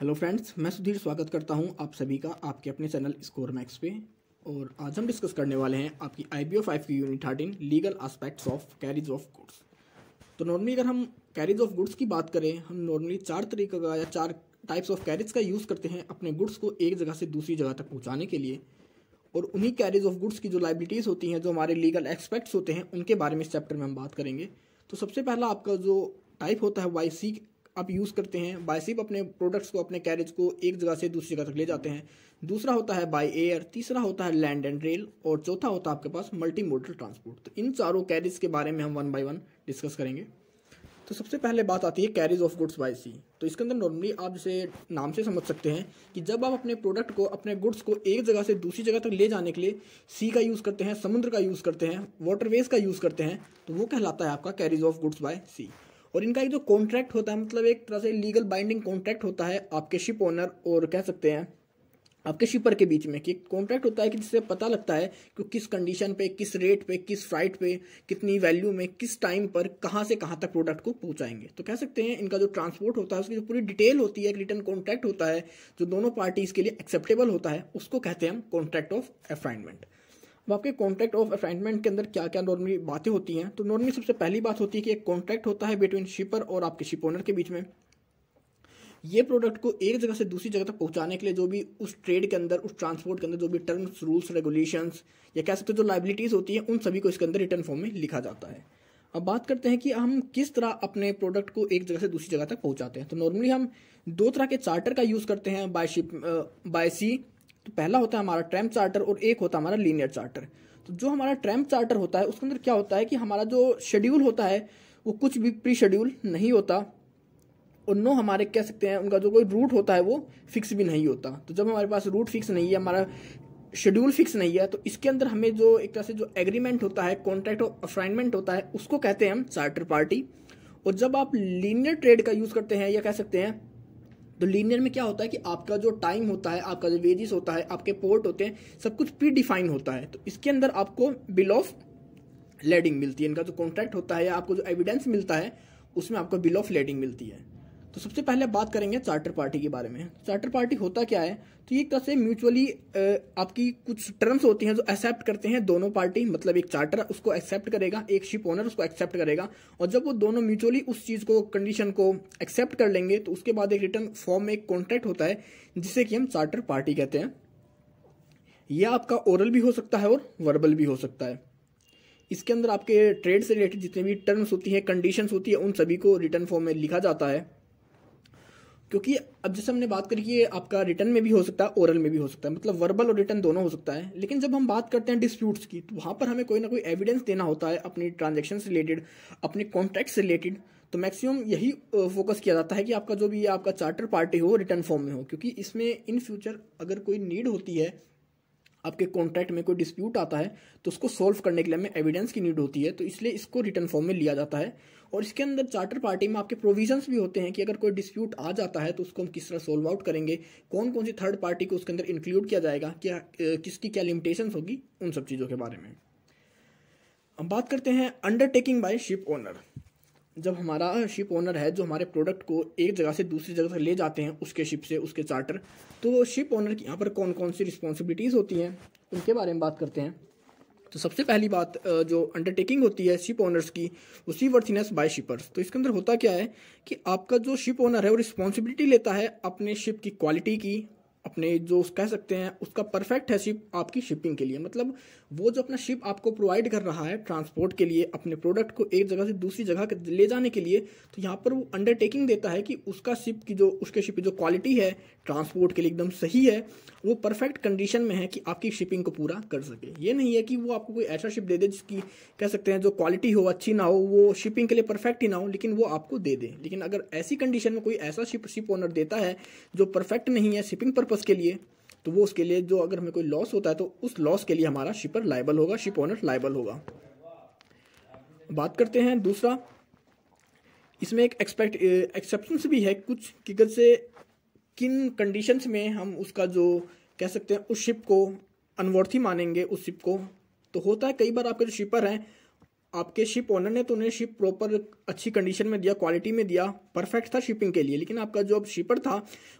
hello friends मैं सुधीर स्वागत करता हूं आप सभी का आपके अपने चैनल स्कोर मैक्स पे और आज हम डिस्कस करने वाले हैं आपकी आई बी ओ फाइव की unit thirteen legal aspects of carriage of goods तो नॉर्मली अगर हम कैरिज ऑफ गुड्स की बात करें हम नॉर्मली चार तरीके का या चार टाइप्स ऑफ कैरिज का यूज़ करते हैं अपने गुड्स को एक जगह से दूसरी जगह तक पहुँचाने के लिए और उन्हीं कैरिज ऑफ गुड्स की जो लाइबिलिटीज़ होती हैं जो हमारे लीगल एक्सपेक्ट्स होते हैं उनके बारे में इस चैप्टर में हम बात करेंगे तो सबसे पहला आपका जो टाइप होता है वाई सी आप यूज़ करते हैं बाय सिप अपने प्रोडक्ट्स को अपने कैरेज को एक जगह से दूसरी जगह तक ले जाते हैं दूसरा होता है बाय एयर तीसरा होता है लैंड एंड रेल और चौथा होता है आपके पास मल्टी मोडल ट्रांसपोर्ट तो इन चारों कैरेज के बारे में हम वन बाय वन डिस्कस करेंगे तो सबसे पहले बात आती है carriage of goods by sea तो इसके अंदर नॉर्मली आप जैसे नाम से समझ सकते हैं कि जब आप अपने प्रोडक्ट को अपने गुड्स को एक जगह से दूसरी जगह तक ले जाने के लिए सी का यूज़ करते हैं समुद्र का यूज़ करते हैं वाटरवेज का यूज़ करते हैं तो वो कहलाता है आपका carriage of goods by sea और इनका एक जो कॉन्ट्रैक्ट होता है मतलब एक तरह से लीगल बाइंडिंग कॉन्ट्रैक्ट होता है आपके शिप ओनर और कह सकते हैं आपके शिपर के बीच में कि कॉन्ट्रैक्ट होता है कि जिससे पता लगता है कि किस कंडीशन पे किस रेट पे किस फ्लाइट पे कितनी वैल्यू में किस टाइम पर कहाँ से कहाँ तक प्रोडक्ट को पहुँचाएंगे तो कह सकते हैं इनका जो ट्रांसपोर्ट होता है उसकी जो पूरी डिटेल होती है एक रिटर्न कॉन्ट्रैक्ट होता है जो दोनों पार्टीज के लिए एक्सेप्टेबल होता है उसको कहते हैं हम कॉन्ट्रैक्ट ऑफ अफाइनमेंट अब तो आपके कॉन्ट्रैक्ट ऑफ असाइनमेंट के अंदर क्या क्या नॉर्मली बातें होती हैं तो नॉर्मली सबसे पहली बात होती है कि एक कॉन्ट्रैक्ट होता है बिटवीन शिपर और आपके शिप ओनर के बीच में ये प्रोडक्ट को एक जगह से दूसरी जगह तक पहुंचाने के लिए जो भी उस ट्रेड के अंदर उस ट्रांसपोर्ट के अंदर जो भी टर्म्स रूल्स रेगुलेशंस या कह सकते हो जो लाइबिलिटीज़ होती हैं उन सभी को इसके अंदर रिटर्न फॉर्म में लिखा जाता है अब बात करते हैं कि हम किस तरह अपने प्रोडक्ट को एक जगह से दूसरी जगह तक पहुंचाते हैं तो नॉर्मली हम दो तरह के चार्टर का यूज़ करते हैं बाय शिप बाय सी तो पहला होता है हमारा ट्रैम्प चार्टर और एक होता है हमारा लीनियर चार्टर तो जो हमारा ट्रैम्प चार्टर होता है उसके अंदर क्या होता है कि हमारा जो शेड्यूल होता है वो कुछ भी प्री शेड्यूल नहीं होता और नो हमारे कह सकते हैं उनका जो कोई रूट होता है वो फिक्स भी नहीं होता तो जब हमारे पास रूट फिक्स नहीं है हमारा शेड्यूल फिक्स नहीं है तो इसके अंदर हमें जो एक तरह से जो एग्रीमेंट होता है कॉन्ट्रैक्ट और असाइनमेंट होता है उसको कहते हैं हम चार्टर पार्टी और जब आप लीनियर ट्रेड का यूज़ करते हैं या कह सकते हैं तो लीनियर में क्या होता है कि आपका जो टाइम होता है आपका जो वेजेस होता है आपके पोर्ट होते हैं सब कुछ प्री डिफाइन होता है तो इसके अंदर आपको बिल ऑफ लेडिंग मिलती है इनका जो कॉन्ट्रैक्ट होता है या आपको जो एविडेंस मिलता है उसमें आपको बिल ऑफ लेडिंग मिलती है तो सबसे पहले बात करेंगे चार्टर पार्टी के बारे में चार्टर पार्टी होता क्या है तो ये एक तरह से म्यूचुअली आपकी कुछ टर्म्स होती हैं जो एक्सेप्ट करते हैं दोनों पार्टी मतलब एक चार्टर उसको एक्सेप्ट करेगा एक शिप ओनर उसको एक्सेप्ट करेगा और जब वो दोनों म्यूचुअली उस चीज़ को कंडीशन को एक्सेप्ट कर लेंगे तो उसके बाद एक रिटर्न फॉर्म में एक कॉन्ट्रैक्ट होता है जिसे कि हम चार्टर पार्टी कहते हैं यह आपका ओरल भी हो सकता है और वर्बल भी हो सकता है इसके अंदर आपके ट्रेड से रिलेटेड जितने भी टर्म्स होती हैं कंडीशंस होती है उन सभी को रिटर्न फॉर्म में लिखा जाता है क्योंकि अब जैसे हमने बात करी कि ये आपका रिटर्न में भी हो सकता है ओरल में भी हो सकता है मतलब वर्बल और रिटर्न दोनों हो सकता है लेकिन जब हम बात करते हैं डिस्प्यूट्स की तो वहाँ पर हमें कोई ना कोई एविडेंस देना होता है अपनी ट्रांजेक्शन से रिलेटेड अपने कॉन्ट्रैक्ट से रिलेटेड तो मैक्सिमम यही फोकस किया जाता है कि आपका जो भी ये आपका चार्टर पार्टी हो रिटर्न फॉर्म में हो क्योंकि इसमें इन फ्यूचर अगर कोई नीड होती है आपके कॉन्ट्रैक्ट में कोई डिस्प्यूट आता है तो उसको सॉल्व करने के लिए हमें एविडेंस की नीड होती है तो इसलिए इसको रिटर्न फॉर्म में लिया जाता है और इसके अंदर चार्टर पार्टी में आपके प्रोविजंस भी होते हैं कि अगर कोई डिस्प्यूट आ जाता है तो उसको हम किस तरह सोल्व आउट करेंगे कौन कौन सी थर्ड पार्टी को उसके अंदर इंक्लूड किया जाएगा क्या किसकी क्या लिमिटेशन होगी उन सब चीज़ों के बारे में अब बात करते हैं अंडरटेकिंग बाय शिप ओनर जब हमारा शिप ओनर है जो हमारे प्रोडक्ट को एक जगह से दूसरी जगह तक ले जाते हैं उसके शिप से उसके चार्टर तो शिप ओनर की यहाँ पर कौन कौन सी रिस्पॉन्सिबिलिटीज़ होती हैं उनके बारे में बात करते हैं तो सबसे पहली बात जो अंडरटेकिंग होती है शिप ओनर्स की उसी वर्थिनेस बाय शिपर्स तो इसके अंदर होता क्या है कि आपका जो शिप ओनर है वो रिस्पॉन्सिबिलिटी लेता है अपने शिप की क्वालिटी की अपने जो कह सकते हैं उसका परफेक्ट है शिप आपकी शिपिंग के लिए मतलब वो जो अपना शिप आपको प्रोवाइड कर रहा है ट्रांसपोर्ट के लिए अपने प्रोडक्ट को एक जगह से दूसरी जगह ले जाने के लिए तो यहाँ पर वो अंडरटेकिंग देता है कि उसका शिप की जो उसके शिप की जो क्वालिटी है ट्रांसपोर्ट के लिए एकदम सही है वो परफेक्ट कंडीशन में है कि आपकी शिपिंग को पूरा कर सके ये नहीं है कि वो आपको कोई ऐसा शिप दे दे जिसकी कह सकते हैं जो क्वालिटी हो अच्छी ना हो वो शिपिंग के लिए परफेक्ट ही ना हो लेकिन वो आपको दे दे लेकिन अगर ऐसी कंडीशन में कोई ऐसा शिप शिप ओनर देता है जो परफेक्ट नहीं है शिपिंग पर्पज पर्पज़ के लिए तो वो उसके लिए जो अगर हमें कोई लॉस होता है तो उस लॉस के लिए हमारा शिपर लाइबल होगा शिप ऑनर लाइबल होगा बात करते हैं दूसरा इसमें एक एक्सपेक्ट एक्सेप्शन भी है कुछ किगत से किन कंडीशंस में हम उसका जो कह सकते हैं उस शिप को अनवर्थी मानेंगे उस शिप को तो होता है कई बार आपके जो शिपर हैं आपके शिप ओनर ने तो उन्हें शिप प्रॉपर अच्छी कंडीशन में दिया क्वालिटी में दिया परफेक्ट था शिपिंग के लिए लेकिन आपका जो शिपर था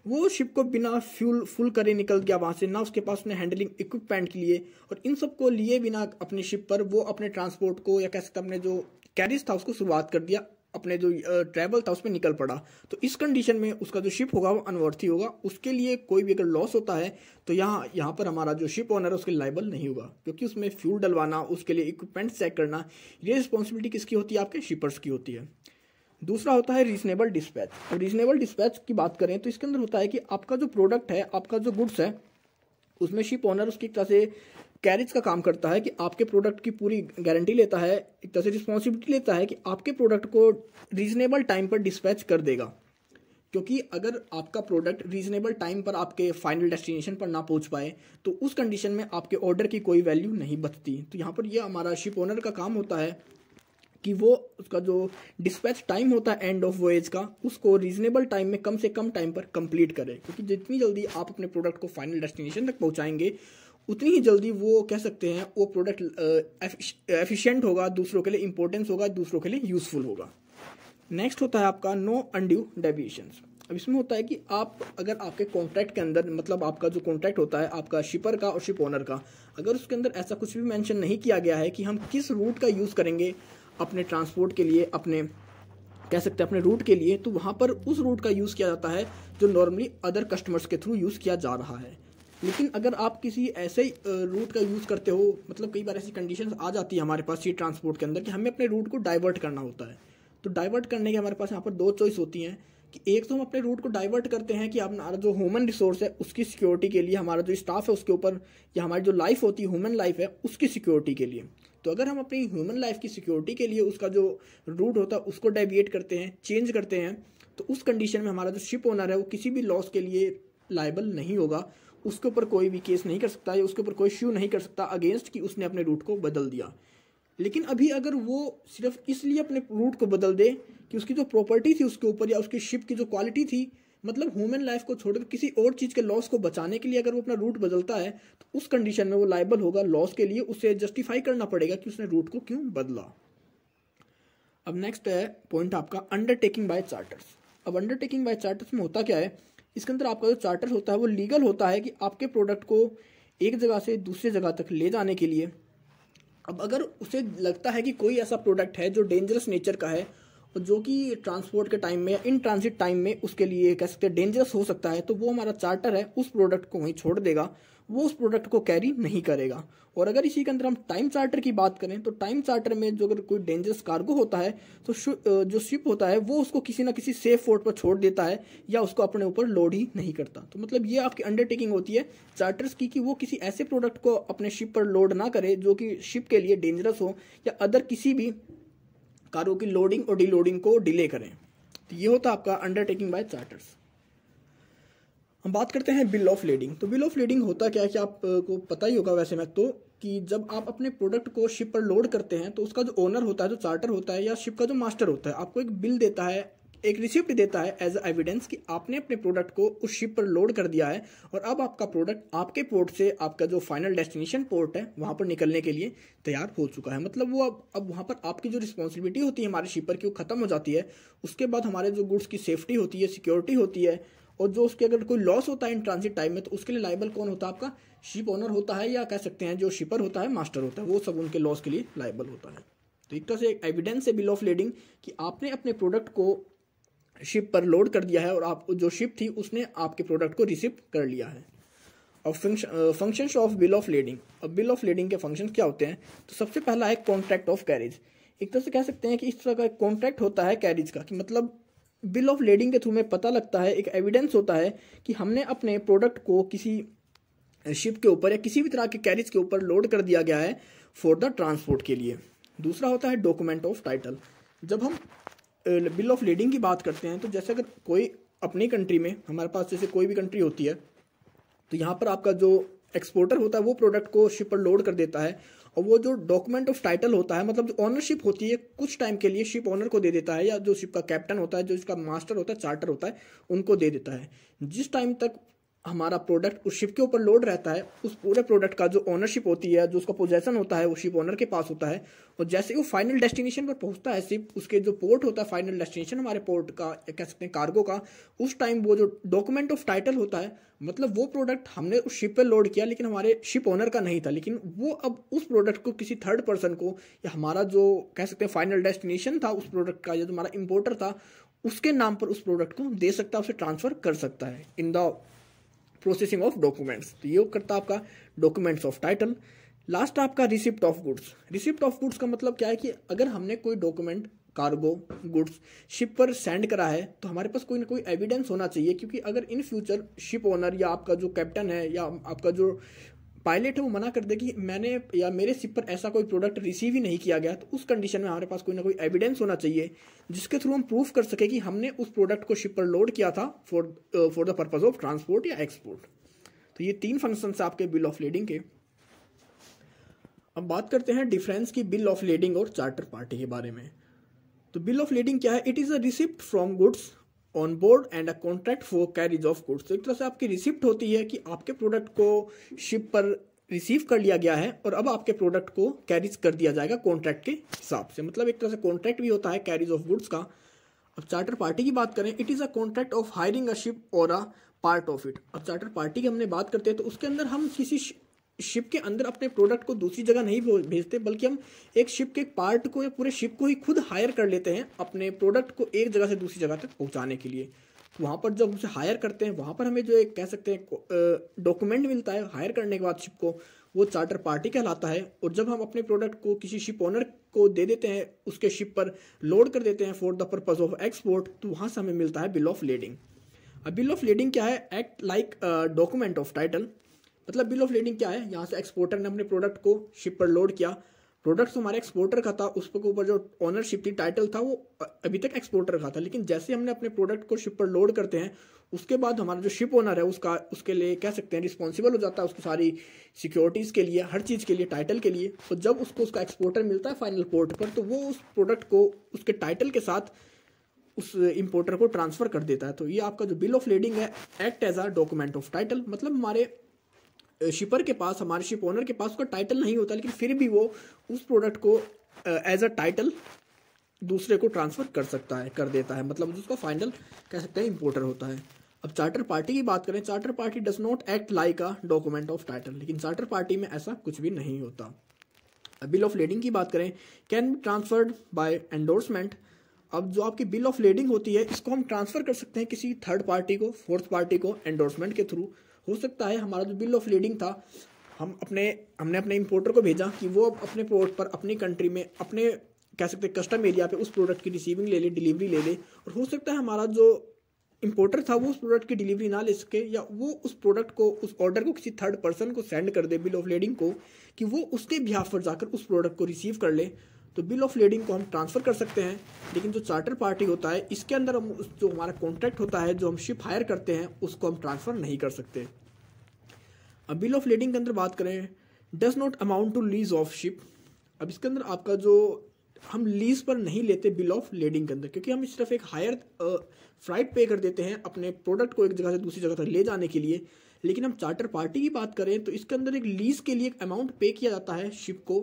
वो शिप को बिना फ्यूल फुल करे निकल गया वहाँ से ना उसके पास उन्हें हैंडलिंग इक्विपमेंट के लिए और इन सब को लिए बिना अपने शिप पर वो अपने ट्रांसपोर्ट को या कह सकते अपने जो कैरिज था उसको शुरुआत कर दिया अपने जो ट्रैवल था उसमें निकल पड़ा तो इस कंडीशन में उसका जो शिप होगा वो अनवर्थी होगा उसके लिए कोई भी अगर लॉस होता है तो यहाँ यहाँ पर हमारा जो शिप ऑनर है उसके लाइबल नहीं होगा क्योंकि उसमें फ्यूल डलवाना उसके लिए इक्विपमेंट चेक करना ये रिस्पॉन्सिबिलिटी किसकी होती है आपके शिपर्स की होती है दूसरा होता है रीजनेबल डिस्पैच रीजनेबल डिस्पैच की बात करें तो इसके अंदर होता है कि आपका जो प्रोडक्ट है आपका जो गुड्स है उसमें शिप ऑनर उसकी तरह से कैरिज का काम करता है कि आपके प्रोडक्ट की पूरी गारंटी लेता है एक तरह से रिस्पॉन्सिबिलिटी लेता है कि आपके प्रोडक्ट को रीजनेबल टाइम पर डिस्पैच कर देगा क्योंकि अगर आपका प्रोडक्ट रीजनेबल टाइम पर आपके फाइनल डेस्टिनेशन पर ना पहुंच पाए तो उस कंडीशन में आपके ऑर्डर की कोई वैल्यू नहीं बचती तो यहाँ पर यह हमारा शिप ओनर का काम होता है कि वो उसका जो डिस्पैच टाइम होता है एंड ऑफ वेज का उसको रीजनेबल टाइम में कम से कम टाइम पर कंप्लीट करें क्योंकि जितनी जल्दी आप अपने प्रोडक्ट को फाइनल डेस्टिनेशन तक पहुँचाएंगे उतनी ही जल्दी वो कह सकते हैं वो प्रोडक्ट एफिशिएंट होगा दूसरों के लिए इंपॉर्टेंस होगा दूसरों के लिए यूज़फुल होगा नेक्स्ट होता है आपका नो अनड्यू डेविएशन अब इसमें होता है कि आप अगर आपके कॉन्ट्रैक्ट के अंदर मतलब आपका जो कॉन्ट्रैक्ट होता है आपका शिपर का और शिप ओनर का अगर उसके अंदर ऐसा कुछ भी मैंशन नहीं किया गया है कि हम किस रूट का यूज़ करेंगे अपने ट्रांसपोर्ट के लिए अपने कह सकते हैं अपने रूट के लिए तो वहाँ पर उस रूट का यूज़ किया जाता है जो नॉर्मली अदर कस्टमर्स के थ्रू यूज़ किया जा रहा है लेकिन अगर आप किसी ऐसे रूट का यूज़ करते हो मतलब कई बार ऐसी कंडीशंस आ जाती है हमारे पास सी ट्रांसपोर्ट के अंदर कि हमें अपने रूट को डाइवर्ट करना होता है तो डाइवर्ट करने के हमारे पास यहाँ पर दो चॉइस होती हैं कि एक तो हम अपने रूट को डाइवर्ट करते हैं कि हमारा जो ह्यूमन रिसोर्स है उसकी सिक्योरिटी के लिए हमारा जो स्टाफ है उसके ऊपर या हमारी जो लाइफ होती है ह्यूमन लाइफ है उसकी सिक्योरिटी के लिए तो अगर हम अपनी ह्यूमन लाइफ की सिक्योरिटी के लिए उसका जो रूट होता है उसको डेविएट करते हैं चेंज करते हैं तो उस कंडीशन में हमारा जो शिप ओनर है वो किसी भी लॉस के लिए लाइबल नहीं होगा उसके ऊपर कोई भी केस नहीं कर सकता या उसके ऊपर कोई शू नहीं कर सकता अगेंस्ट कि उसने अपने रूट को बदल दिया लेकिन अभी अगर वो सिर्फ इसलिए अपने रूट को बदल दे कि उसकी जो प्रॉपर्टी थी उसके ऊपर या उसकी शिप की जो क्वालिटी थी मतलब ह्यूमन लाइफ को छोड़कर किसी और चीज़ के लॉस को बचाने के लिए अगर वो अपना रूट बदलता है तो उस कंडीशन में वो लाइबल होगा लॉस के लिए उसे जस्टिफाई करना पड़ेगा कि उसने रूट को क्यों बदला अब नेक्स्ट है पॉइंट आपका अंडरटेकिंग बाय चार्टर्स अब अंडरटेकिंग बाय चार्टर्स में होता क्या है इसके अंदर आपका जो चार्टर होता है वो लीगल होता है कि आपके प्रोडक्ट को एक जगह से दूसरी जगह तक ले जाने के लिए अब अगर उसे लगता है कि कोई ऐसा प्रोडक्ट है जो डेंजरस नेचर का है जो कि ट्रांसपोर्ट के टाइम में या इन ट्रांसिट टाइम में उसके लिए कह सकते हैं डेंजरस हो सकता है तो वो हमारा चार्टर है उस प्रोडक्ट को वहीं छोड़ देगा वो उस प्रोडक्ट को कैरी नहीं करेगा और अगर इसी के अंदर हम टाइम चार्टर की बात करें तो टाइम चार्टर में जो अगर कोई डेंजरस कार्गो होता है तो जो शिप होता है वो उसको किसी ना किसी सेफ फोर्ट पर छोड़ देता है या उसको अपने ऊपर लोड ही नहीं करता तो मतलब ये आपकी अंडरटेकिंग होती है चार्टर्स की कि वो किसी ऐसे प्रोडक्ट को अपने शिप पर लोड ना करे जो कि शिप के लिए डेंजरस हो या अदर किसी भी कारो की लोडिंग और डीलोडिंग को डिले करें तो ये होता है आपका अंडरटेकिंग बाय चार्टर्स हम बात करते हैं बिल ऑफ लेडिंग तो बिल ऑफ लेडिंग होता क्या है कि आपको पता ही होगा वैसे मैं तो कि जब आप अपने प्रोडक्ट को शिप पर लोड करते हैं तो उसका जो ओनर होता है जो चार्टर होता है या शिप का जो मास्टर होता है आपको एक बिल देता है एक रिसिप्ट देता है एज एविडेंस कि आपने अपने प्रोडक्ट को उस शिप पर लोड कर दिया है और अब आपका प्रोडक्ट आपके पोर्ट से आपका जो फाइनल डेस्टिनेशन पोर्ट है वहां पर निकलने के लिए तैयार हो चुका है मतलब वो अब अब वहाँ पर आपकी जो रिस्पॉन्सिबिलिटी होती है हमारे शिपर की वो ख़त्म हो जाती है उसके बाद हमारे जो गुड्स की सेफ्टी होती है सिक्योरिटी होती है और जो उसके अगर कोई लॉस होता है इन ट्रांसिट टाइम में तो उसके लिए लाइबल कौन होता है आपका शिप ओनर होता है या कह सकते हैं जो शिपर होता है मास्टर होता है वो सब उनके लॉस के लिए लाइबल होता है तो एक तरह से एविडेंस है बिल ऑफ लेडिंग कि आपने अपने प्रोडक्ट को शिप पर लोड कर दिया है और आप जो शिप थी उसने आपके प्रोडक्ट को रिसीव कर लिया है और functions of bill of lading अब बिल ऑफ लेडिंग के फंक्शंस क्या होते हैं तो सबसे पहला है कॉन्ट्रैक्ट ऑफ कैरेज एक तरह से कह सकते हैं कि इस तरह का कॉन्ट्रैक्ट होता है कैरेज का कि मतलब बिल ऑफ लेडिंग के थ्रू में पता लगता है एक एविडेंस होता है कि हमने अपने प्रोडक्ट को किसी शिप के ऊपर या किसी भी तरह के कैरिज के ऊपर लोड कर दिया गया है फॉर द ट्रांसपोर्ट के लिए दूसरा होता है डॉक्यूमेंट ऑफ टाइटल जब हम बिल ऑफ लीडिंग की बात करते हैं तो जैसे अगर कोई अपनी कंट्री में हमारे पास जैसे कोई भी कंट्री होती है तो यहाँ पर आपका जो एक्सपोर्टर होता है वो प्रोडक्ट को शिप पर लोड कर देता है और वो जो डॉक्यूमेंट ऑफ टाइटल होता है मतलब जो ऑनरशिप होती है कुछ टाइम के लिए शिप ऑनर को दे देता है या जो शिप का कैप्टन होता है जो इसका मास्टर होता है चार्टर होता है उनको दे देता है जिस टाइम तक हमारा प्रोडक्ट उस शिप के ऊपर लोड रहता है उस पूरे प्रोडक्ट का जो ओनरशिप होती है जो उसका पोजेशन होता है वो शिप ओनर के पास होता है और जैसे ही वो फाइनल डेस्टिनेशन पर पहुंचता है शिप उसके जो पोर्ट होता है फाइनल डेस्टिनेशन हमारे पोर्ट का कह सकते हैं कार्गो का उस टाइम वो जो डॉक्यूमेंट ऑफ टाइटल होता है मतलब वो प्रोडक्ट हमने उस शिप पर लोड किया लेकिन हमारे शिप ओनर का नहीं था लेकिन वो अब उस प्रोडक्ट को किसी थर्ड पर्सन को या हमारा जो कह सकते हैं फाइनल डेस्टिनेशन था उस प्रोडक्ट का जो हमारा इम्पोर्टर था उसके नाम पर उस प्रोडक्ट को दे सकता है उसे ट्रांसफर कर सकता है in the processing of documents तो ये करता आपका डॉक्यूमेंट्स ऑफ टाइटल लास्ट आपका receipt of goods receipt of goods का मतलब क्या है कि अगर हमने कोई डॉक्यूमेंट कार्गो गुड्स शिप पर सेंड करा है तो हमारे पास कोई ना कोई एविडेंस होना चाहिए क्योंकि अगर इन फ्यूचर शिप ओनर या आपका जो कैप्टन है या आपका जो पायलट है वो मना कर दे कि मैंने या मेरे सिप पर ऐसा कोई प्रोडक्ट रिसीव ही नहीं किया गया तो उस कंडीशन में हमारे पास कोई ना कोई एविडेंस होना चाहिए जिसके थ्रू हम प्रूफ कर सके कि हमने उस प्रोडक्ट को शिप पर लोड किया था for for the purpose of transport या एक्सपोर्ट तो ये तीन फंक्शन है आपके बिल ऑफ लेडिंग के अब बात करते हैं डिफरेंस की बिल ऑफ लेडिंग और चार्टर पार्टी के बारे में तो बिल ऑफ लेडिंग क्या है it is a receipt from goods on board and a contract for carriage of goods तो एक तरह से आपकी रिसिप्ट होती है कि आपके प्रोडक्ट को शिप पर रिसीव कर लिया गया है और अब आपके प्रोडक्ट को कैरीज कर दिया जाएगा कॉन्ट्रैक्ट के हिसाब से मतलब एक तरह से कॉन्ट्रैक्ट भी होता है कैरीज ऑफ गुड्स का अब चार्टर पार्टी की बात करें it is a contract of hiring a ship और अ पार्ट ऑफ इट अब चार्टर पार्टी की हमने बात करते हैं तो उसके अंदर हम किसी शिप के अंदर अपने प्रोडक्ट को दूसरी जगह नहीं भेजते बल्कि हम एक शिप के पार्ट को या पूरे शिप को ही खुद हायर कर लेते हैं अपने प्रोडक्ट को एक जगह से दूसरी जगह तक पहुंचाने के लिए वहाँ पर जब उसे हायर करते हैं वहाँ पर हमें जो एक कह सकते हैं डॉक्यूमेंट मिलता है हायर करने के बाद शिप को वो चार्टर पार्टी कहलाता है और जब हम अपने प्रोडक्ट को किसी शिप ओनर को दे देते हैं उसके शिप पर लोड कर देते हैं for the purpose of export तो वहाँ से हमें मिलता है बिल ऑफ लेडिंग अब बिल ऑफ लेडिंग क्या है act like document of title मतलब बिल ऑफ लेडिंग क्या है यहाँ से एक्सपोर्टर ने अपने प्रोडक्ट को शिप पर लोड किया प्रोडक्ट तो हमारे एक्सपोर्टर का था उस पर ऊपर जो ऑनरशिप थी टाइटल था वो अभी तक एक्सपोर्टर का था लेकिन जैसे हमने अपने प्रोडक्ट को शिप पर लोड करते हैं उसके बाद हमारा जो शिप ओनर है उसका उसके लिए कह सकते हैं रिस्पॉन्सिबल हो जाता है उसकी सारी सिक्योरिटीज़ के लिए हर चीज़ के लिए टाइटल के लिए तो जब उसको उसका एक्सपोर्टर मिलता है फाइनल पोर्ट पर तो वो उस प्रोडक्ट को उसके टाइटल के साथ उस इम्पोर्टर को ट्रांसफ़र कर देता है तो ये आपका जो बिल ऑफ लेडिंग है act as a document of title मतलब हमारे शिपर के पास हमारे शिप ओनर के पास उसका टाइटल नहीं होता लेकिन फिर भी वो उस प्रोडक्ट को एज अ टाइटल दूसरे को ट्रांसफ़र कर सकता है कर देता है मतलब उसका फाइनल कह सकते हैं इम्पोर्टर होता है अब चार्टर पार्टी की बात करें charter party does not act like a document of title लेकिन चार्टर पार्टी में ऐसा कुछ भी नहीं होता अब बिल ऑफ लेडिंग की बात करें can be transferred by endorsement अब जो आपकी बिल ऑफ लेडिंग होती है इसको हम ट्रांसफ़र कर सकते हैं किसी थर्ड पार्टी को फोर्थ पार्टी को एंडोर्समेंट के थ्रू हो सकता है हमारा जो बिल ऑफ लीडिंग था हम अपने हमने अपने इम्पोर्टर को भेजा कि वो अपने प्रोडक्ट पर अपनी कंट्री में अपने कह सकते हैं कस्टम एरिया पे उस प्रोडक्ट की रिसीविंग ले ले डिलीवरी ले ले और हो सकता है हमारा जो इम्पोर्टर था वो उस प्रोडक्ट की डिलीवरी ना ले सके या वो उस प्रोडक्ट को उस ऑर्डर को किसी थर्ड पर्सन को सेंड कर दे बिल ऑफ लेडिंग को कि वो उसके बिहाफ पर जाकर उस प्रोडक्ट को रिसीव कर ले तो बिल ऑफ लेडिंग को हम ट्रांसफ़र कर सकते हैं लेकिन जो चार्टर पार्टी होता है इसके अंदर हम जो हमारा कॉन्ट्रैक्ट होता है जो हम शिप हायर करते हैं उसको हम ट्रांसफ़र नहीं कर सकते अब बिल ऑफ लेडिंग के अंदर बात करें does not amount to lease of ship अब इसके अंदर आपका जो हम लीज पर नहीं लेते बिल ऑफ लेडिंग के अंदर क्योंकि हम सिर्फ एक हायर फ्लाइट पे कर देते हैं अपने प्रोडक्ट को एक जगह से दूसरी जगह तक ले जाने के लिए लेकिन हम चार्टर पार्टी की बात करें तो इसके अंदर एक लीज के लिए एक अमाउंट पे किया जाता है शिप को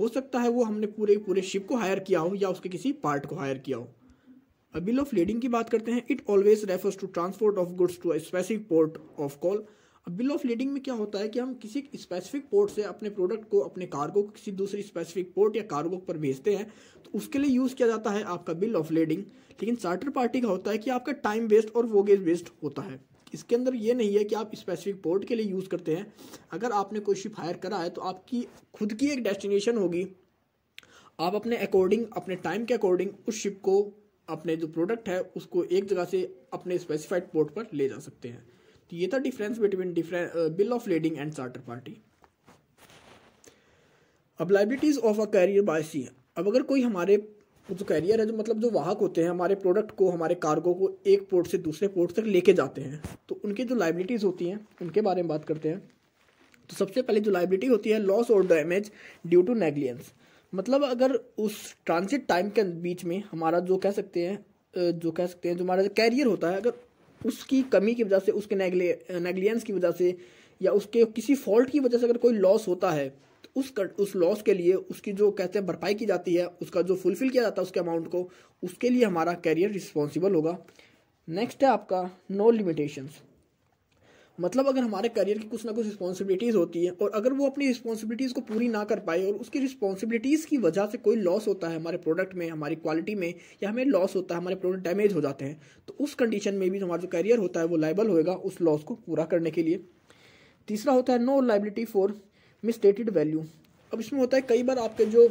हो सकता है वो हमने पूरे पूरे शिप को हायर किया हो या उसके किसी पार्ट को हायर किया हो अ बिल ऑफ लीडिंग की बात करते हैं it always refers to transport of goods to specific port of call अब बिल ऑफ लीडिंग में क्या होता है कि हम किसी स्पेसिफिक पोर्ट से अपने प्रोडक्ट को अपने कार्गो को किसी दूसरी स्पेसिफिक पोर्ट या कार्गो पर भेजते हैं तो उसके लिए यूज़ किया जाता है आपका बिल ऑफ लीडिंग लेकिन चार्टर पार्टी का होता है कि आपका टाइम वेस्ट और वोगेज वेस्ट होता है इसके अंदर ये नहीं है कि आप स्पेसिफिक पोर्ट के लिए यूज़ करते हैं अगर आपने कोई शिप हायर करा है तो आपकी खुद की एक डेस्टिनेशन होगी आप अपने अकॉर्डिंग अपने टाइम के अकॉर्डिंग उस शिप को अपने जो प्रोडक्ट है उसको एक जगह से अपने स्पेसिफाइड पोर्ट पर ले जा सकते हैं तो ये था difference between bill of lading and charter party अब liabilities of a carrier by sea अब अगर कोई हमारे जो तो कैरियर है जो मतलब जो वाहक होते हैं हमारे प्रोडक्ट को हमारे कार्गो को एक पोर्ट से दूसरे पोर्ट तक लेके जाते हैं तो उनकी जो लाइबिलिटीज़ होती हैं उनके बारे में बात करते हैं तो सबसे पहले जो लाइबिलिटी होती है लॉस और डैमेज ड्यू टू नेग्लियंस मतलब अगर उस ट्रांसिट टाइम के बीच में हमारा जो कह सकते हैं जो कह सकते हैं जो हमारा जो कैरियर होता है अगर उसकी कमी की वजह से उसके नेगलियंस की वजह से या उसके किसी फॉल्ट की वजह से अगर कोई लॉस होता है उस कर, उस लॉस के लिए उसकी जो कहते हैं भरपाई की जाती है उसका जो फुलफिल किया जाता है उसके अमाउंट को उसके लिए हमारा कैरियर रिस्पॉन्सिबल होगा नेक्स्ट है आपका नो लिमिटेशंस मतलब अगर हमारे करियर की कुछ ना कुछ रिस्पॉन्सिबिलिटीज़ होती हैं और अगर वो अपनी रिस्पॉन्सिबिलिटीज़ को पूरी ना कर पाए और उसकी रिस्पॉन्सिबिलिटीज़ की वजह से कोई लॉस होता है हमारे प्रोडक्ट में हमारी क्वालिटी में या हमें लॉस होता है हमारे प्रोडक्ट डैमेज हो जाते हैं तो उस कंडीशन में भी हमारा जो करियर होता है वो लाइबल होएगा उस लॉस को पूरा करने के लिए तीसरा होता है no liability for misstated value अब इसमें होता है कई बार आपके जो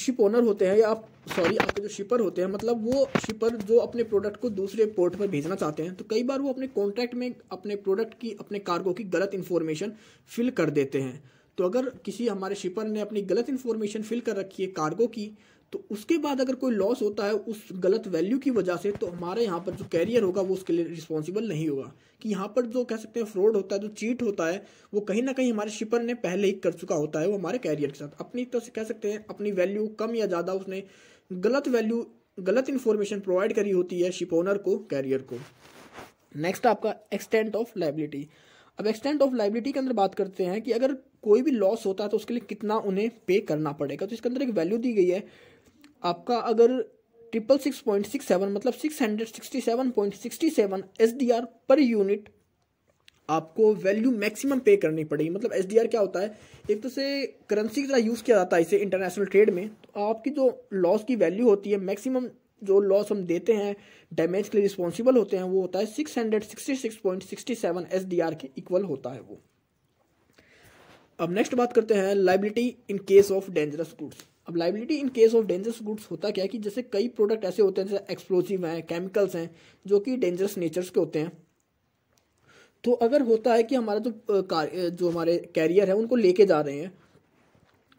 शिप ओनर होते हैं या आप सॉरी आपके जो शिपर होते हैं मतलब वो शिपर जो अपने प्रोडक्ट को दूसरे पोर्ट पर भेजना चाहते हैं तो कई बार वो अपने कॉन्ट्रैक्ट में अपने प्रोडक्ट की अपने कार्गो की गलत इन्फॉर्मेशन फिल कर देते हैं तो अगर किसी हमारे शिपर ने अपनी गलत इन्फॉर्मेशन फिल कर रखी है कार्गो की तो उसके बाद अगर कोई लॉस होता है उस गलत वैल्यू की वजह से तो हमारे यहाँ पर जो कैरियर होगा वो उसके लिए रिस्पॉन्सिबल नहीं होगा कि यहाँ पर जो कह सकते हैं फ्रॉड होता है जो चीट होता है वो कहीं ना कहीं हमारे शिपर ने पहले ही कर चुका होता है वो हमारे कैरियर के साथ अपनी तरह तो से कह सकते हैं अपनी वैल्यू कम या ज़्यादा उसने गलत वैल्यू गलत इन्फॉर्मेशन प्रोवाइड करी होती है शिप ओनर को कैरियर को नेक्स्ट आपका एक्सटेंट ऑफ लाइबिलिटी अब एक्सटेंट ऑफ लाइबिलिटी के अंदर बात करते हैं कि अगर कोई भी लॉस होता है तो उसके लिए कितना उन्हें पे करना पड़ेगा तो इसके अंदर एक वैल्यू दी गई है आपका अगर triple six point six seven मतलब six hundred sixty seven point sixty seven S D R per unit आपको वैल्यू मैक्सिमम पे करनी पड़ेगी मतलब एस डी आर क्या होता है एक तो से करेंसी की तरह यूज़ किया जाता है इसे इंटरनेशनल ट्रेड में तो आपकी जो लॉस की वैल्यू होती है मैक्सिमम जो लॉस हम देते हैं डैमेज के लिए रिस्पॉन्सिबल होते हैं वो होता है six hundred sixty six point sixty seven S D R के इक्वल होता है वो अब नेक्स्ट बात करते हैं liability in case of dangerous goods अब liability in case of dangerous goods होता क्या है कि जैसे कई प्रोडक्ट ऐसे होते हैं जैसे एक्सप्लोसिव हैं केमिकल्स हैं जो कि डेंजरस नेचर्स के होते हैं तो अगर होता है कि हमारा जो कार जो हमारे कैरियर है उनको लेके जा रहे हैं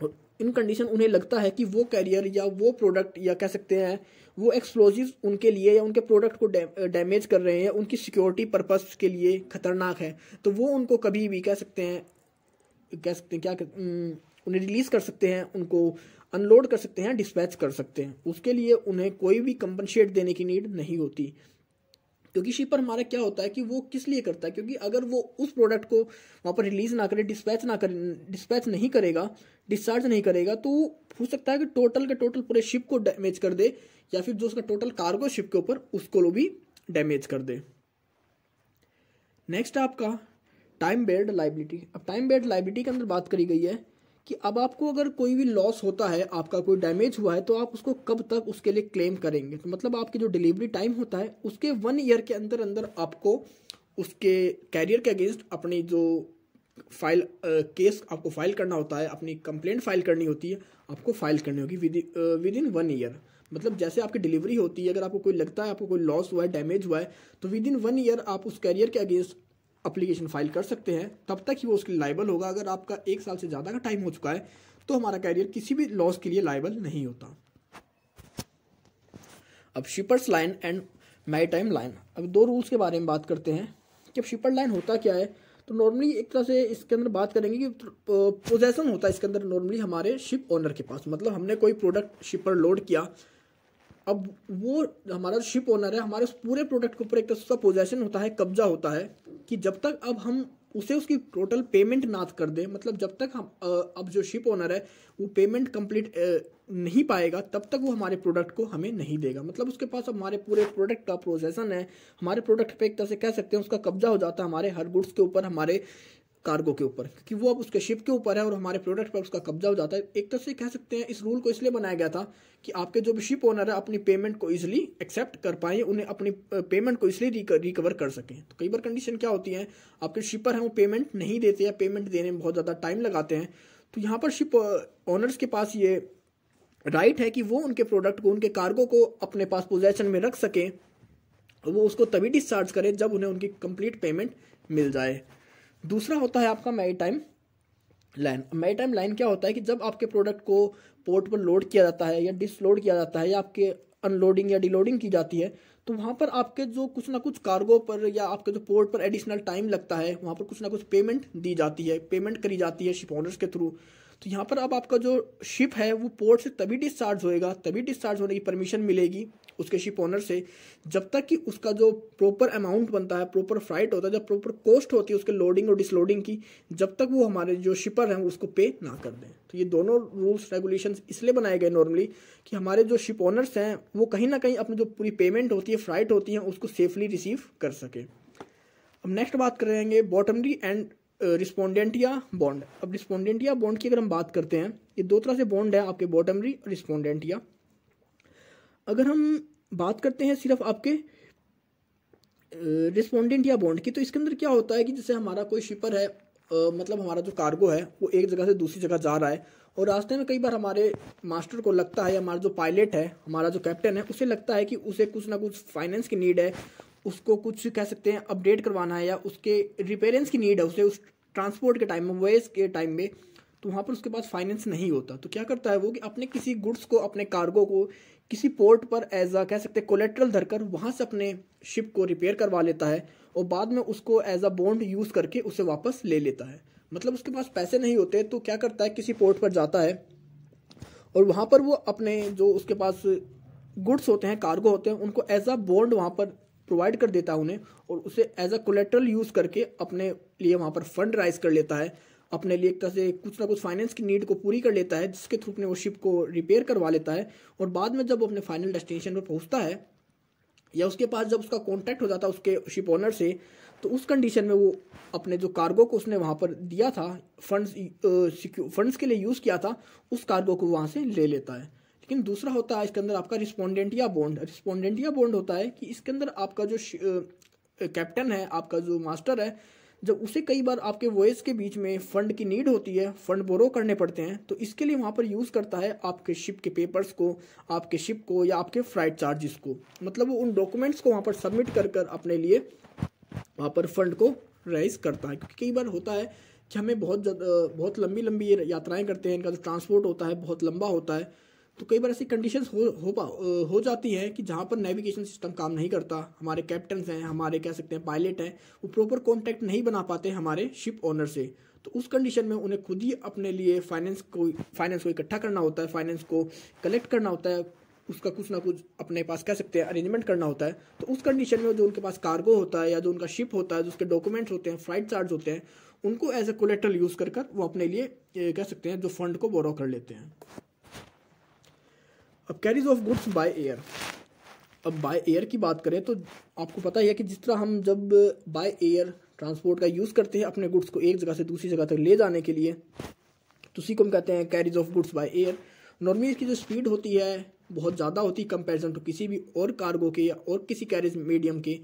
और इन कंडीशन उन्हें लगता है कि वो कैरियर या वो प्रोडक्ट या कह सकते हैं वो एक्सप्लोजिव उनके लिए या उनके प्रोडक्ट को डैमेज कर रहे हैं या उनकी सिक्योरिटी पर्पस के लिए ख़तरनाक है तो वो उनको कभी भी कह सकते हैं कह सकते हैं क्या कर, उन्हें रिलीज़ कर सकते हैं उनको अनलोड कर सकते हैं डिस्पैच कर सकते हैं उसके लिए उन्हें कोई भी कंपनशेट देने की नीड नहीं होती क्योंकि शिपर हमारा क्या होता है कि वो किस लिए करता है क्योंकि अगर वो उस प्रोडक्ट को वहाँ पर रिलीज ना करे डिस्पैच ना करे डिस्पैच नहीं करेगा डिस्चार्ज नहीं करेगा तो हो सकता है कि टोटल का टोटल पूरे शिप को डैमेज कर दे या फिर जो उसका टोटल कार्गो शिप के ऊपर उसको भी डैमेज कर दे नेक्स्ट आपका टाइम बेल्ड लाइबिलिटी अब टाइम बेल्ड लाइबिलिटी के अंदर बात करी गई है कि अब आपको अगर कोई भी लॉस होता है आपका कोई डैमेज हुआ है तो आप उसको कब तक उसके लिए क्लेम करेंगे तो मतलब आपकी जो डिलीवरी टाइम होता है उसके वन ईयर के अंदर अंदर आपको उसके कैरियर के अगेंस्ट अपनी जो फाइल केस आपको फाइल करना होता है अपनी कंप्लेंट फाइल करनी होती है आपको फाइल करनी होगी विद इन वन ईयर मतलब जैसे आपकी डिलीवरी होती है अगर आपको कोई लगता है आपको कोई लॉस हुआ है डैमेज हुआ है तो विद इन वन ईयर आप उस कैरियर के अगेंस्ट अप्लीकेशन फाइल कर सकते हैं तब तक ही वो उसके लाइबल होगा अगर आपका एक साल से ज़्यादा का टाइम हो चुका है तो हमारा कैरियर किसी भी लॉस के लिए लाइबल नहीं होता अब shipper's lien and maritime lien अब दो रूल्स के बारे में बात करते हैं कि अब शिपर लाइन होता क्या है तो नॉर्मली एक तरह से इसके अंदर बात करेंगे कि पोजेशन होता है इसके अंदर नॉर्मली हमारे शिप ओनर के पास मतलब हमने कोई प्रोडक्ट शिप पर लोड किया अब वो हमारा शिप ओनर है हमारे उस पूरे प्रोडक्ट के ऊपर एक तरह पोजेशन होता है कब्जा होता है कि जब तक अब हम उसे उसकी टोटल पेमेंट ना कर दें मतलब जब तक हम अब जो शिप ओनर है वो पेमेंट कंप्लीट नहीं पाएगा तब तक वो हमारे प्रोडक्ट को हमें नहीं देगा मतलब उसके पास हमारे पूरे प्रोडक्ट का प्रोसेसन है हमारे प्रोडक्ट पे एक तरह से कह सकते हैं उसका कब्जा हो जाता है हमारे हर गुड्स के ऊपर हमारे कार्गो के ऊपर क्योंकि वो अब उसके शिप के ऊपर है और हमारे प्रोडक्ट पर उसका कब्जा हो जाता है एक तरह से कह सकते हैं इस रूल को इसलिए बनाया गया था कि आपके जो भी शिप ओनर है अपनी पेमेंट को इजिली एक्सेप्ट कर पाए उन्हें अपनी पेमेंट को इसलिए रिकवर कर सकें तो कई बार कंडीशन क्या होती है आपके शिपर हैं वो पेमेंट नहीं देते या पेमेंट देने में बहुत ज़्यादा टाइम लगाते हैं तो यहाँ पर शिप ओनर्स के पास ये राइट है कि वो उनके प्रोडक्ट को उनके कार्गो को अपने पास पोजेशन में रख सकें वो उसको तभी डिस्चार्ज करें जब उन्हें उनकी कंप्लीट पेमेंट मिल जाए दूसरा होता है आपका maritime lien maritime lien क्या होता है कि जब आपके प्रोडक्ट को पोर्ट पर लोड किया जाता है या डिसलोड किया जाता है या आपके अनलोडिंग या डिलोडिंग की जाती है तो वहाँ पर आपके जो कुछ ना कुछ कार्गो पर या आपके जो पोर्ट पर एडिशनल टाइम लगता है वहाँ पर कुछ ना कुछ पेमेंट दी जाती है पेमेंट करी जाती है शिप ऑनर्स के थ्रू तो यहाँ पर अब आपका जो शिप है वो पोर्ट से तभी डिस्चार्ज होएगा तभी डिस्चार्ज होने की परमिशन मिलेगी उसके शिप ओनर से जब तक कि उसका जो प्रॉपर अमाउंट बनता है प्रॉपर फ्राइट होता है जब प्रॉपर कॉस्ट होती है उसके लोडिंग और डिसलोडिंग की जब तक वो हमारे जो शिपर हैं उसको पे ना कर दें तो ये दोनों रूल्स रेगुलेशन इसलिए बनाए गए नॉर्मली कि हमारे जो शिप ओनर्स हैं वो कहीं ना कहीं अपनी जो पूरी पेमेंट होती है फ्राइट होती है उसको सेफली रिसीव कर सके अब नेक्स्ट बात करेंगे bottomry and respondentia bond अब रिस्पोंडेंट या बॉन्ड की अगर हम बात करते हैं ये दो तरह से बॉन्ड है आपके बॉटमरी रिस्पोंडेंट या अगर हम बात करते हैं सिर्फ आपके रिस्पोंडेंट या बॉन्ड की तो इसके अंदर क्या होता है कि जैसे हमारा कोई शिपर है आ, मतलब हमारा जो कार्गो है वो एक जगह से दूसरी जगह जा रहा है और रास्ते में कई बार हमारे मास्टर को लगता है हमारा जो पायलट है हमारा जो कैप्टन है उसे लगता है कि उसे कुछ ना कुछ फाइनेंस की नीड है उसको कुछ कह सकते हैं अपडेट करवाना है या उसके रिपेयरेंस की नीड है उसे उस ट्रांसपोर्ट के टाइम में वेज के टाइम में तो वहाँ पर उसके पास फाइनेंस नहीं होता तो क्या करता है वो कि अपने किसी गुड्स को अपने कार्गो को किसी पोर्ट पर एज आ कह सकते हैं कोलेट्रल धरकर वहाँ से अपने शिप को रिपेयर करवा लेता है और बाद में उसको एज आ बॉन्ड यूज़ करके उसे वापस ले लेता है मतलब उसके पास पैसे नहीं होते तो क्या करता है किसी पोर्ट पर जाता है और वहाँ पर वो अपने जो उसके पास गुड्स होते हैं कार्गो होते हैं उनको एज आ बॉन्ड वहाँ पर प्रोवाइड कर देता है उन्हें और उसे एज अ कोलेट्रल यूज़ करके अपने लिए वहाँ पर फंड राइज कर लेता है अपने लिए एक तरह से कुछ ना कुछ फाइनेंस की नीड को पूरी कर लेता है जिसके थ्रू अपने वो शिप को रिपेयर करवा लेता है और बाद में जब वो अपने फाइनल डेस्टिनेशन पर पहुँचता है या उसके पास जब उसका कॉन्टैक्ट हो जाता है उसके शिप ओनर से तो उस कंडीशन में वो अपने जो कार्गो को उसने वहाँ पर दिया था फंड्स फंड्स के लिए यूज़ किया था उस कार्गो को वहाँ से ले लेता है लेकिन दूसरा होता है इसके अंदर आपका respondent respondentia bond respondent respondentia bond होता है कि इसके अंदर आपका जो कैप्टन है आपका जो मास्टर है जब उसे कई बार आपके वॉइस के बीच में फंड की नीड होती है फंड बोरो करने पड़ते हैं तो इसके लिए वहाँ पर यूज़ करता है आपके शिप के पेपर्स को आपके शिप को या आपके फ्लाइट चार्जेस को मतलब वो उन डॉक्यूमेंट्स को वहाँ पर सबमिट कर कर अपने लिए वहाँ पर फंड को राइज करता है क्योंकि कई बार होता है कि हमें बहुत ज्यादा बहुत लंबी लंबी यात्राएं यात्राएँ करते हैं इनका जो ट्रांसपोर्ट होता है बहुत लंबा होता है तो कई बार ऐसी कंडीशंस हो हो पा हो जाती है कि जहाँ पर नेविगेशन सिस्टम काम नहीं करता हमारे कैप्टन हैं हमारे कह सकते हैं पायलट हैं वो प्रॉपर कॉन्टैक्ट नहीं बना पाते हमारे शिप ओनर से तो उस कंडीशन में उन्हें खुद ही अपने लिए फाइनेंस को फाइनेंस को इकट्ठा करना होता है फाइनेंस को कलेक्ट करना होता है उसका कुछ ना कुछ अपने पास कह सकते हैं अरेंजमेंट करना होता है तो उस कंडीशन में जो उनके पास कार्गो होता है या जो उनका शिप होता है जो उसके डॉक्यूमेंट्स होते हैं फ्लाइट चार्ज होते हैं उनको एज ए कोलेट्रल यूज़ कर कर वो अपने लिए कह सकते हैं जो फंड को बोरो कर लेते हैं अब carriage of goods by air अब बाय एयर की बात करें तो आपको पता ही है कि जिस तरह हम जब बाय एयर ट्रांसपोर्ट का यूज़ करते हैं अपने गुड्स को एक जगह से दूसरी जगह तक ले जाने के लिए तो उसी को हम कहते हैं carriage of goods by air normally इसकी जो स्पीड होती है बहुत ज़्यादा होती है कंपेरिजन टू किसी भी और कार्गो के या और किसी कैरीज मीडियम के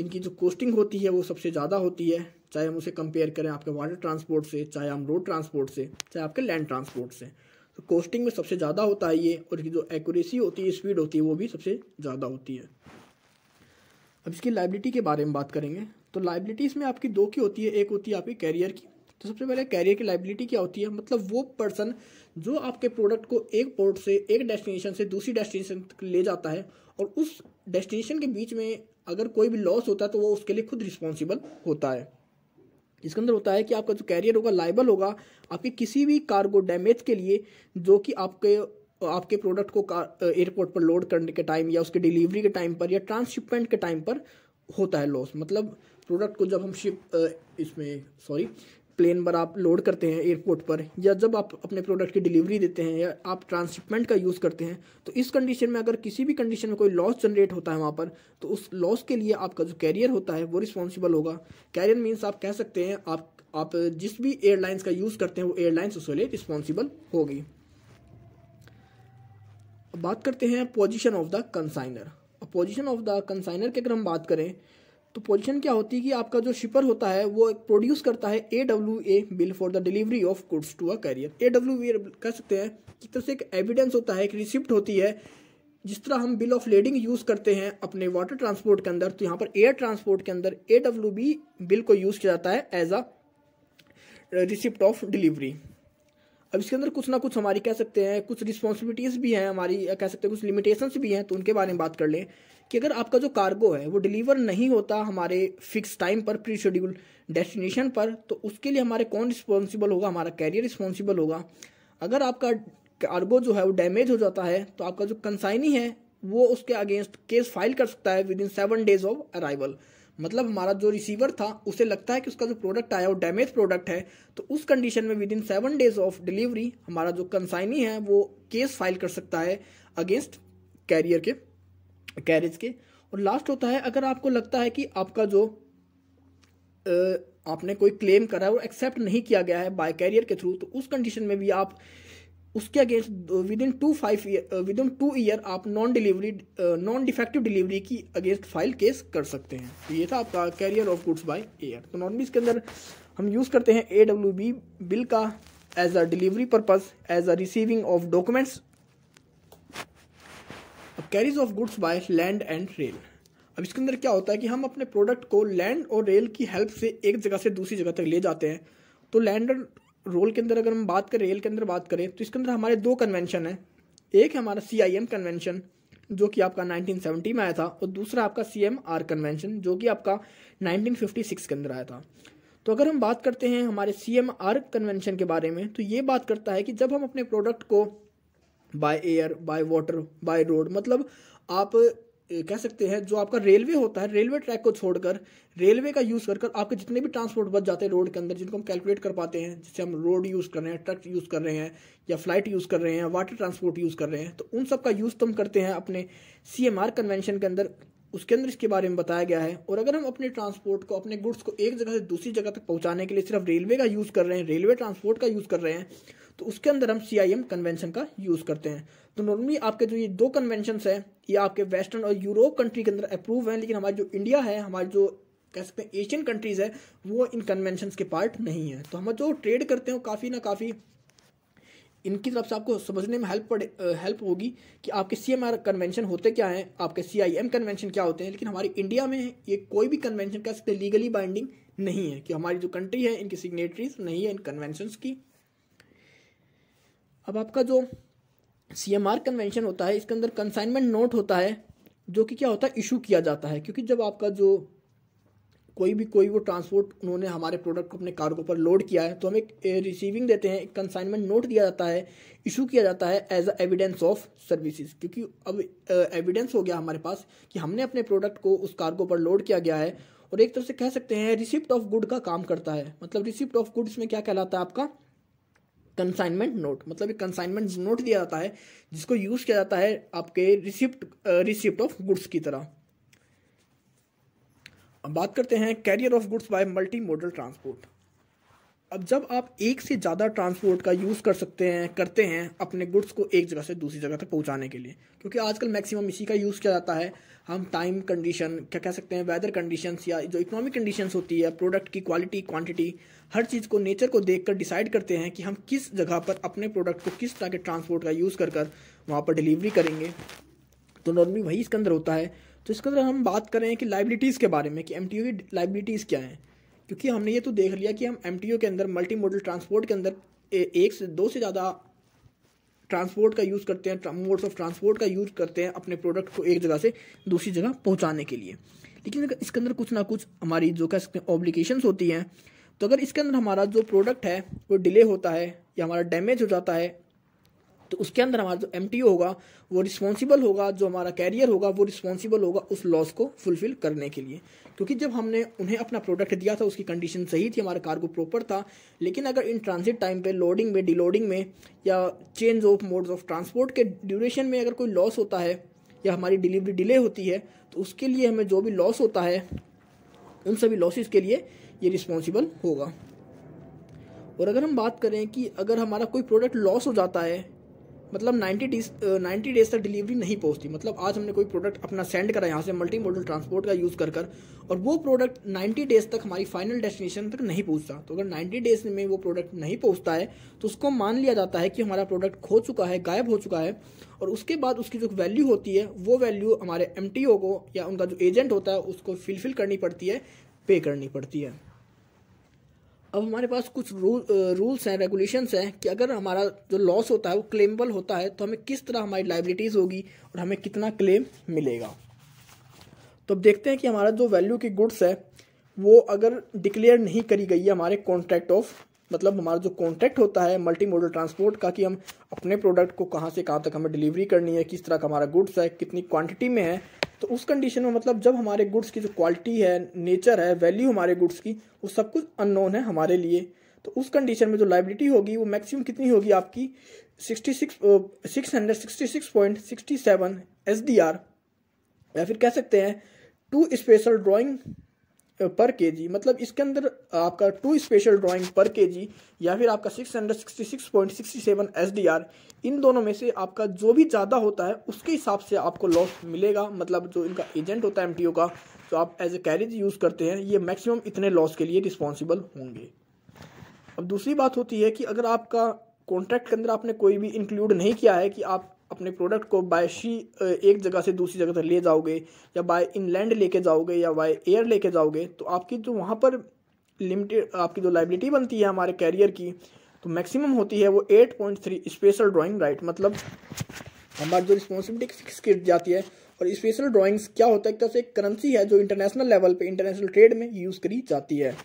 इनकी जो कोस्टिंग होती है वो सबसे ज़्यादा होती है चाहे हम उसे कंपेयर करें आपके वाटर ट्रांसपोर्ट से चाहे हम रोड ट्रांसपोर्ट से चाहे आपके लैंड ट्रांसपोर्ट से तो कोस्टिंग में सबसे ज़्यादा होता है ये और इसकी जो एक्यूरेसी होती है स्पीड होती है वो भी सबसे ज़्यादा होती है अब इसकी लाइबिलिटी के बारे में बात करेंगे तो लाइबिलिटी इसमें आपकी दो की होती है एक होती है आपकी कैरियर की तो सबसे पहले कैरियर की लाइबिलिटी क्या होती है मतलब वो पर्सन जो आपके प्रोडक्ट को एक पोर्ट से एक डेस्टिनेशन से दूसरी डेस्टिनेशन तक ले जाता है और उस डेस्टिनेशन के बीच में अगर कोई भी लॉस होता है तो वो उसके लिए खुद रिस्पॉन्सिबल होता है इसके अंदर होता है कि आपका जो कैरियर होगा लाइबल होगा आपके किसी भी कार्गो डैमेज के लिए जो कि आपके आपके प्रोडक्ट को एयरपोर्ट पर लोड करने के टाइम या उसके डिलीवरी के टाइम पर या ट्रांसशिपमेंट के टाइम पर होता है लॉस मतलब प्रोडक्ट को जब हम शिप इसमें सॉरी प्लेन पर आप लोड करते हैं एयरपोर्ट पर या जब आप अपने प्रोडक्ट की डिलीवरी देते हैं या आप ट्रांसशिपमेंट का यूज़ करते हैं तो इस कंडीशन में अगर किसी भी कंडीशन में कोई लॉस जनरेट होता है वहाँ पर तो उस लॉस के लिए आपका जो कैरियर होता है वो रिस्पॉन्सिबल होगा कैरियर मीन्स आप कह सकते हैं आप आप जिस भी एयरलाइंस का यूज़ करते हैं वो एयरलाइंस उसके लिए रिस्पॉन्सिबल होगी बात करते हैं position of the consignor position of the consignor की अगर हम बात करें तो पोजीशन क्या होती है कि आपका जो शिपर होता है वो प्रोड्यूस करता है A W A bill for the delivery of goods to a carrier A W A कह सकते हैं कि तरह से एक एविडेंस होता है एक रिसिप्ट होती है जिस तरह हम बिल ऑफ लेडिंग यूज़ करते हैं अपने वाटर ट्रांसपोर्ट के अंदर तो यहाँ पर एयर ट्रांसपोर्ट के अंदर ए डब्ल्यू बी बिल को यूज़ किया जाता है as a receipt of delivery अब इसके अंदर कुछ ना कुछ हमारी कह सकते हैं कुछ रिस्पॉन्सिबिलिटीज़ भी हैं हमारी कह सकते हैं कुछ लिमिटेशंस भी हैं तो उनके बारे में बात कर लें कि अगर आपका जो कार्गो है वो डिलीवर नहीं होता हमारे फिक्स टाइम पर प्री शेड्यूल डेस्टिनेशन पर तो उसके लिए हमारे कौन रिस्पॉन्सिबल होगा हमारा कैरियर रिस्पॉन्सिबल होगा अगर आपका कार्गो जो है वो डैमेज हो जाता है तो आपका जो कंसाइनी है वो उसके अगेंस्ट केस फाइल कर सकता है within seven days of arrival मतलब हमारा जो रिसीवर था उसे लगता है कि उसका जो प्रोडक्ट आया वो डैमेज प्रोडक्ट है तो उस कंडीशन में within seven days of delivery हमारा जो कंसाइनी है वो केस फाइल कर सकता है अगेंस्ट कैरियर के कैरेज के और लास्ट होता है अगर आपको लगता है कि आपका जो आपने कोई क्लेम करा है वो एक्सेप्ट नहीं किया गया है बाय कैरियर के थ्रू तो उस कंडीशन में भी आप उसके against within two five year within two year आप non delivery non defective delivery की अगेंस्ट फाइल केस कर सकते हैं तो ये था आपका carrier of goods by air तो नॉर्मली इसके अंदर हम यूज़ करते हैं ए डब्ल्यू बी बिल का as a delivery purpose as a receiving of documents carriage of goods by land and rail अब इसके अंदर क्या होता है कि हम अपने प्रोडक्ट को लैंड और रेल की हेल्प से एक जगह से दूसरी जगह तक ले जाते हैं तो लैंडर रोल के अंदर अगर हम बात करें रेल के अंदर बात करें तो इसके अंदर हमारे दो कन्वेंशन हैं एक है हमारा सी आई एम कन्वेंशन जो कि आपका 1970 में आया था और दूसरा आपका सी एम आर कन्वेंशन जो कि आपका 1956 के अंदर आया था तो अगर हम बात करते हैं हमारे सी एम आर कन्वेंशन के बारे में तो ये बात करता है कि जब हम अपने प्रोडक्ट को by air by water by road मतलब आप कह सकते हैं जो आपका रेलवे होता है रेलवे ट्रैक को छोड़कर रेलवे का यूज़ कर आपके जितने भी ट्रांसपोर्ट बच जाते हैं रोड के अंदर जिनको हम कैलकुलेट कर पाते हैं जैसे हम रोड यूज़ कर रहे हैं ट्रक यूज़ कर रहे हैं या फ्लाइट यूज़ कर रहे हैं वाटर ट्रांसपोर्ट यूज़ कर रहे हैं तो उन सब का यूज़ तो हम करते हैं अपने सी एम कन्वेंशन के अंदर उसके अंदर इसके बारे में बताया गया है और अगर हम अपने ट्रांसपोर्ट को अपने गुड्स को एक जगह से दूसरी जगह तक पहुंचाने के लिए सिर्फ रेलवे का यूज़ कर रहे हैं रेलवे ट्रांसपोर्ट का यूज़ कर रहे हैं तो उसके अंदर हम सी आई एम कन्वेंशन का यूज़ करते हैं तो नॉर्मली आपके जो ये दो कन्वेंशन हैं ये आपके वेस्टर्न और यूरोप कंट्री के अंदर अप्रूव हैं लेकिन हमारी जो इंडिया है हमारी जो कह सकते हैं एशियन कंट्रीज़ है वो इन कन्वेंशन के पार्ट नहीं है तो हम जो ट्रेड करते हैं काफ़ी ना काफ़ी इनकी तरफ से आपको समझने में हेल्प हेल्प होगी कि आपके सी एम आर कन्वेंशन होते क्या हैं आपके सी आई एम कन्वेंशन क्या होते हैं लेकिन हमारे इंडिया में ये कोई भी कन्वेंशन कह सकते लीगली बाइंडिंग नहीं है कि हमारी जो कंट्री है इनकी सिग्नेटरीज नहीं है इन कन्वेंशन की अब आपका जो सी एम आर कन्वेंशन होता है इसके अंदर कंसाइनमेंट नोट होता है जो कि क्या होता है इशू किया जाता है क्योंकि जब आपका जो कोई भी कोई वो ट्रांसपोर्ट उन्होंने हमारे प्रोडक्ट को अपने कार्गो पर लोड किया है तो हम एक रिसीविंग देते हैं कंसाइनमेंट नोट दिया जाता है इशू किया जाता है as a evidence of services क्योंकि अब एविडेंस हो गया हमारे पास कि हमने अपने प्रोडक्ट को उस कार्गो पर लोड किया गया है और एक तरह से कह सकते हैं रिसिप्ट ऑफ गुड का काम करता है मतलब रिसिप्ट ऑफ गुड्स में क्या कहलाता है आपका कंसाइनमेंट नोट मतलब एक कंसाइनमेंट नोट दिया जाता है जिसको यूज़ किया जाता है आपके रिसिप्ट रिसिप्ट ऑफ गुड्स की तरह बात करते हैं carrier of goods by multi modal transport अब जब आप एक से ज़्यादा ट्रांसपोर्ट का यूज़ कर सकते हैं करते हैं अपने गुड्स को एक जगह से दूसरी जगह तक पहुंचाने के लिए क्योंकि आजकल मैक्सिमम इसी का यूज़ किया जाता है हम टाइम कंडीशन क्या कह सकते हैं वेदर कंडीशंस या जो इकोनॉमिक कंडीशंस होती है प्रोडक्ट की क्वालिटी क्वांटिटी हर चीज़ को नेचर को देख कर डिसाइड करते हैं कि हम किस जगह पर अपने प्रोडक्ट को किस तरह के ट्रांसपोर्ट का यूज़ कर कर वहाँ पर डिलीवरी करेंगे तो नॉर्मली वही इसके अंदर होता है तो इसके अंदर हम बात कर रहे हैं कि लाइबिलिटीज़ के बारे में कि एम की लाइबिलिटीज़ क्या हैं क्योंकि हमने ये तो देख लिया कि हम एम के अंदर मल्टी मोडल ट्रांसपोर्ट के अंदर एक से दो से ज़्यादा ट्रांसपोर्ट का यूज़ करते हैं मोड्स ऑफ ट्रांसपोर्ट का यूज़ करते हैं अपने प्रोडक्ट को एक जगह से दूसरी जगह पहुँचाने के लिए लेकिन अगर इसके अंदर कुछ ना कुछ हमारी जो क्या ऑब्लिकेशंस होती हैं तो अगर इसके अंदर हमारा जो प्रोडक्ट है वो डिले होता है या हमारा डैमेज हो जाता है तो उसके अंदर हमारा जो एम होगा वो रिस्पॉन्सिबल होगा जो हमारा कैरियर होगा वो रिस्पॉन्सिबल होगा उस लॉस को फुलफिल करने के लिए क्योंकि जब हमने उन्हें अपना प्रोडक्ट दिया था उसकी कंडीशन सही थी हमारा कार्गो प्रॉपर था लेकिन अगर इन ट्रांजिट टाइम पे लोडिंग में डीलोडिंग में या change of modes of transport के ड्यूरेशन में अगर कोई लॉस होता है या हमारी डिलीवरी डिले होती है तो उसके लिए हमें जो भी लॉस होता है उन सभी लॉसेस के लिए ये रिस्पॉन्सिबल होगा और अगर हम बात करें कि अगर हमारा कोई प्रोडक्ट लॉस हो जाता है मतलब 90 डेज 90 डेज तक डिलीवरी नहीं पहुंचती मतलब आज हमने कोई प्रोडक्ट अपना सेंड करा यहाँ से मल्टी मॉडल ट्रांसपोर्ट का यूज़ कर कर और वो प्रोडक्ट 90 डेज तक हमारी फाइनल डेस्टिनेशन तक नहीं पहुँचता तो अगर 90 डेज में वो प्रोडक्ट नहीं पहुँचता है तो उसको मान लिया जाता है कि हमारा प्रोडक्ट खो चुका है गायब हो चुका है और उसके बाद उसकी जो वैल्यू होती है वो वैल्यू हमारे एम को या उनका जो एजेंट होता है उसको फिलफिल करनी पड़ती है पे करनी पड़ती है अब हमारे पास कुछ रूल रूल्स हैं रेगुलेशंस हैं कि अगर हमारा जो लॉस होता है वो क्लेमेबल होता है तो हमें किस तरह हमारी लाइबिलिटीज़ होगी और हमें कितना क्लेम मिलेगा तो अब देखते हैं कि हमारा जो वैल्यू की गुड्स है वो अगर डिक्लेयर नहीं करी गई है हमारे कॉन्ट्रैक्ट ऑफ मतलब हमारा जो कॉन्ट्रैक्ट होता है मल्टी मॉडल ट्रांसपोर्ट का कि हम अपने प्रोडक्ट को कहाँ से कहाँ तक हमें डिलीवरी करनी है किस तरह का हमारा गुड्स है कितनी क्वांटिटी में है तो उस कंडीशन में मतलब जब हमारे गुड्स की जो क्वालिटी है नेचर है वैल्यू हमारे गुड्स की वो सब कुछ अननोन है हमारे लिए तो उस कंडीशन में जो लाइबिलिटी होगी वो मैक्सिमम कितनी होगी आपकी sixty six six hundred sixty six point seven S D R या फिर कह सकते हैं टू स्पेशल ड्रॉइंग पर के जी मतलब इसके अंदर आपका टू स्पेशल ड्राइंग पर के जी या फिर आपका six hundred sixty six point sixty seven S D R इन दोनों में से आपका जो भी ज़्यादा होता है उसके हिसाब से आपको लॉस मिलेगा मतलब जो इनका एजेंट होता है एम टी ओ का जो आप एज ए कैरेज यूज़ करते हैं ये मैक्सिमम इतने लॉस के लिए रिस्पॉन्सिबल होंगे अब दूसरी बात होती है कि अगर आपका कॉन्ट्रैक्ट के अंदर आपने कोई भी इंक्लूड नहीं किया है कि आप अपने प्रोडक्ट को बाय शी एक जगह से दूसरी जगह तक ले जाओगे या बाय इनलैंड लेके जाओगे या बाय एयर लेके जाओगे तो आपकी जो वहाँ पर लिमिटेड आपकी जो लाइबिलिटी बनती है हमारे कैरियर की तो मैक्सिमम होती है वो eight point three special drawing right मतलब हमारी जो रिस्पॉन्सिबिलिटी फिक्स की जाती है और स्पेशल ड्राॅइंग्स क्या होता है एक तरह से एक करेंसी है जो इंटरनेशनल लेवल पे इंटरनेशनल ट्रेड में यूज़ करी जाती है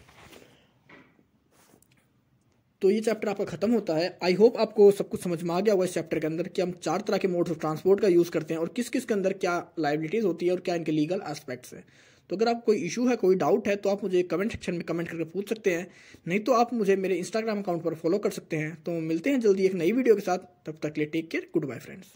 तो ये चैप्टर आपका खत्म होता है आई होप आपको सब कुछ समझ में आ गया होगा इस चैप्टर के अंदर कि हम चार तरह के मोड्स ऑफ ट्रांसपोर्ट का यूज़ करते हैं और किस किस के अंदर क्या लाइबिलिटीज़ होती है और क्या इनके लीगल एस्पेक्ट्स हैं तो अगर आप कोई इशू है कोई डाउट है तो आप मुझे कमेंट सेक्शन में कमेंट करके पूछ सकते हैं नहीं तो आप मुझे मेरे इंस्टाग्राम अकाउंट पर फॉलो कर सकते हैं तो मिलते हैं जल्दी एक नई वीडियो के साथ तब तक लिए take care good bye friends